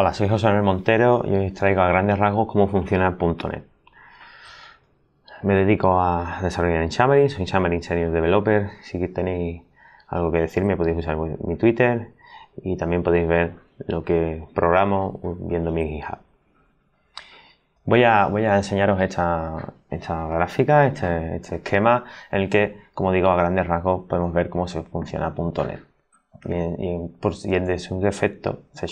Hola, soy José Manuel Montero y hoy os traigo a grandes rasgos cómo funciona .NET. Me dedico a desarrollar en Xamarin, soy Xamarin Senior Developer. Si tenéis algo que decirme podéis usar mi Twitter y también podéis ver lo que programo viendo mi GitHub. Voy a, voy a enseñaros esta, esta gráfica, este, este, esquema, en el que, como digo, a grandes rasgos podemos ver cómo se funciona .NET y en, y y su defecto C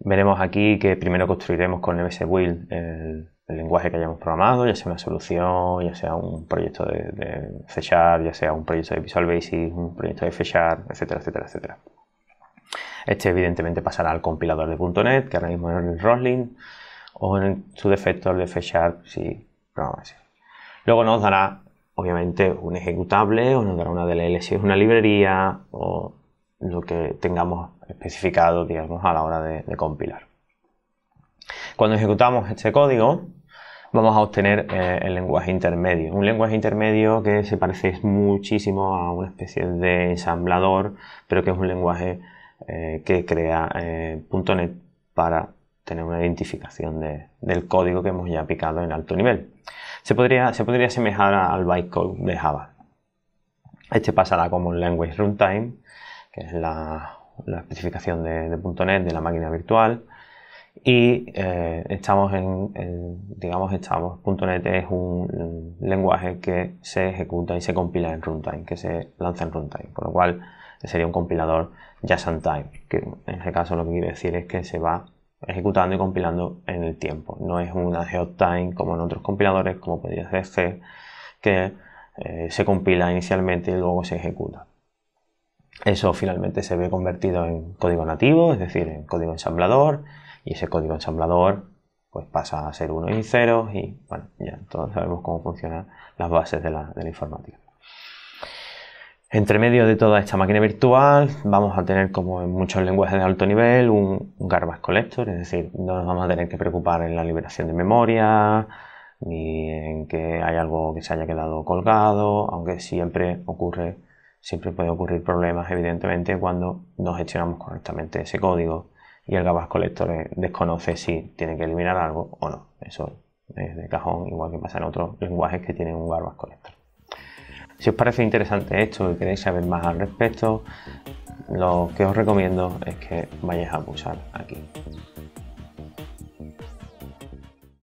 Veremos aquí que primero construiremos con MS Build el, lenguaje que hayamos programado, ya sea una solución, ya sea un proyecto de, de C ya sea un proyecto de Visual Basic, un proyecto de C etcétera, etcétera, etcétera. Este evidentemente pasará al compilador de .NET, que ahora mismo es el Roslyn, o en su defecto el de C si Luego nos dará, obviamente, un ejecutable, o nos dará una DLL si es una librería, o lo que tengamos especificado, digamos, a la hora de, compilar. Cuando ejecutamos este código, vamos a obtener eh, el lenguaje intermedio. Un lenguaje intermedio que se parece muchísimo a una especie de ensamblador, pero que es un lenguaje eh, que crea eh, .NET para tener una identificación del código que hemos ya picado en alto nivel. Se podría, se asemejar al bytecode de Java. Este pasará como un language runtime que es la, especificación de, de .NET de la máquina virtual y eh, estamos en, digamos estamos .NET es un lenguaje que se ejecuta y se compila en runtime que se lanza en runtime por lo cual sería un compilador just time que en este caso lo que quiere decir es que se va ejecutando y compilando en el tiempo no es una geotime como en otros compiladores como podría ser C que eh, se compila inicialmente y luego se ejecuta eso finalmente se ve convertido en código nativo, es decir, en código ensamblador, y ese código ensamblador pues pasa a ser 1 y 0 y bueno, ya todos sabemos cómo funcionan las bases de la, informática. Entre medio de toda esta máquina virtual vamos a tener, como en muchos lenguajes de alto nivel, un, garbage collector, es decir, no nos vamos a tener que preocupar en la liberación de memoria, ni en que haya algo que se haya quedado colgado, aunque siempre ocurre siempre puede ocurrir problemas, evidentemente, cuando no gestionamos correctamente ese código y el Garbage Collector eh, desconoce si tiene que eliminar algo o no. Eso es de cajón, igual que pasa en otros lenguajes que tienen un Garbage Collector. Si os parece interesante esto y queréis saber más al respecto, lo que os recomiendo es que vayáis a pulsar aquí.